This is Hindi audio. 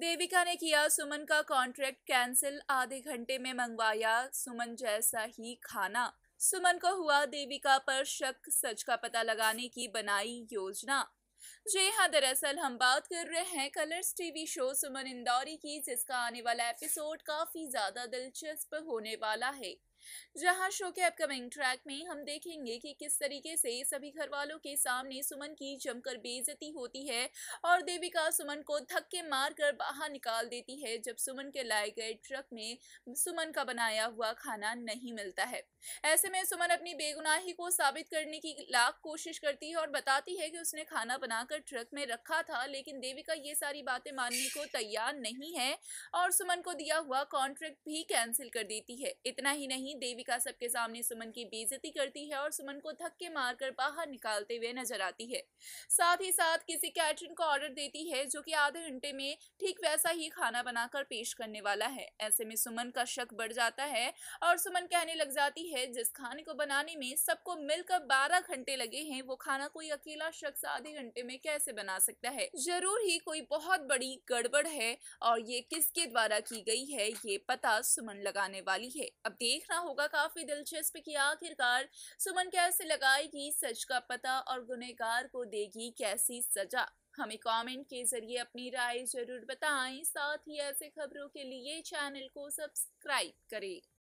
देविका ने किया सुमन का कॉन्ट्रैक्ट कैंसिल आधे घंटे में मंगवाया सुमन जैसा ही खाना सुमन को हुआ देविका पर शक सच का पता लगाने की बनाई योजना जी हाँ दरअसल हम बात कर रहे हैं Colors TV show Suman Indori की जिसका आने वाला एपिसोड काफी ज्यादा दिलचस्प होने वाला है जहां शो के अपकमिंग ट्रैक में हम देखेंगे कि किस तरीके से सभी घर वालों के सामने सुमन की जमकर बेइज्जती होती है और देविका सुमन को धक्के कर बाहर निकाल देती है जब सुमन के लाए गए ट्रक में सुमन का बनाया हुआ खाना नहीं मिलता है ऐसे में सुमन अपनी बेगुनाही को साबित करने की लाख कोशिश करती है और बताती है कि उसने खाना बनाकर ट्रक में रखा था लेकिन देविका ये सारी बातें मानने को तैयार नहीं है और सुमन को दिया हुआ कॉन्ट्रैक्ट भी कैंसिल कर देती है इतना ही नहीं देविका सबके सामने सुमन की बेजती करती है और सुमन को धक्के मारकर बाहर निकालते हुए नजर आती है साथ ही साथ किसी कैटरिन को ऑर्डर देती है जो कि आधे घंटे में ठीक वैसा ही खाना बनाकर पेश करने वाला है ऐसे में सुमन का शक बढ़ जाता है और सुमन कहने लग जाती है जिस खाने को बनाने में सबको मिलकर बारह घंटे लगे हैं वो खाना कोई अकेला शख्स आधे घंटे में कैसे बना सकता है जरूर ही कोई बहुत बड़ी गड़बड़ है और ये किसके द्वारा की गई है ये पता सुमन लगाने वाली है अब देखना होगा काफ़ी दिलचस्प कि आखिरकार सुमन कैसे लगाएगी सच का पता और गुनहगार को देगी कैसी सजा हमें कमेंट के ज़रिए अपनी राय ज़रूर बताएं साथ ही ऐसे खबरों के लिए चैनल को सब्सक्राइब करें